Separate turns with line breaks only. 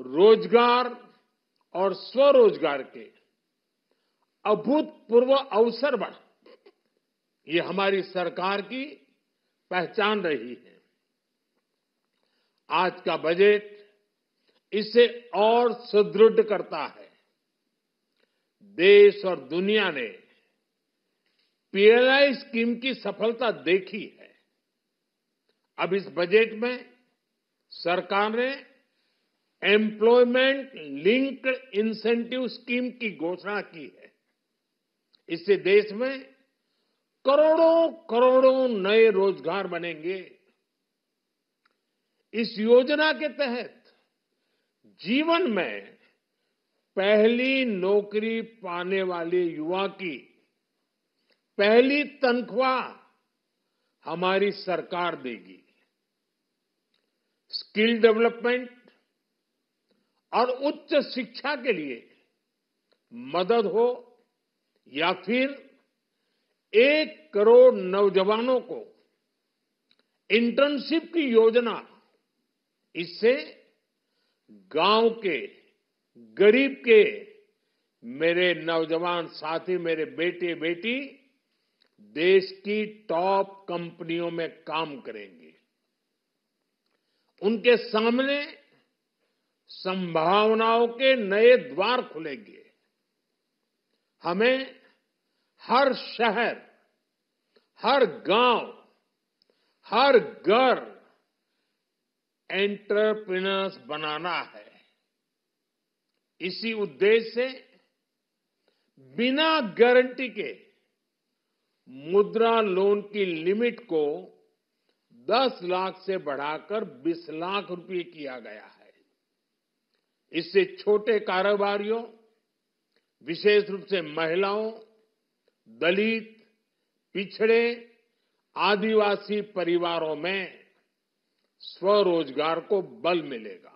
रोजगार और स्वरोजगार के अभूतपूर्व अवसर बढ़ा ये हमारी सरकार की पहचान रही है आज का बजट इसे और सुदृढ़ करता है देश और दुनिया ने पीएलआई स्कीम की सफलता देखी है अब इस बजट में सरकार ने एम्प्लॉयमेंट लिंक्ड इंसेंटिव स्कीम की घोषणा की है इससे देश में करोड़ों करोड़ों नए रोजगार बनेंगे इस योजना के तहत जीवन में पहली नौकरी पाने वाले युवा की पहली तनख्वाह हमारी सरकार देगी स्किल डेवलपमेंट और उच्च शिक्षा के लिए मदद हो या फिर एक करोड़ नौजवानों को इंटर्नशिप की योजना इससे गांव के गरीब के मेरे नौजवान साथी मेरे बेटे बेटी देश की टॉप कंपनियों में काम करेंगे उनके सामने संभावनाओं के नए द्वार खुलेंगे हमें हर शहर हर गांव हर घर एंटरप्रिनर्स बनाना है इसी उद्देश्य से बिना गारंटी के मुद्रा लोन की लिमिट को 10 लाख से बढ़ाकर 20 लाख रुपए किया गया है इससे छोटे कारोबारियों विशेष रूप से महिलाओं दलित पिछड़े आदिवासी परिवारों में स्वरोजगार को बल मिलेगा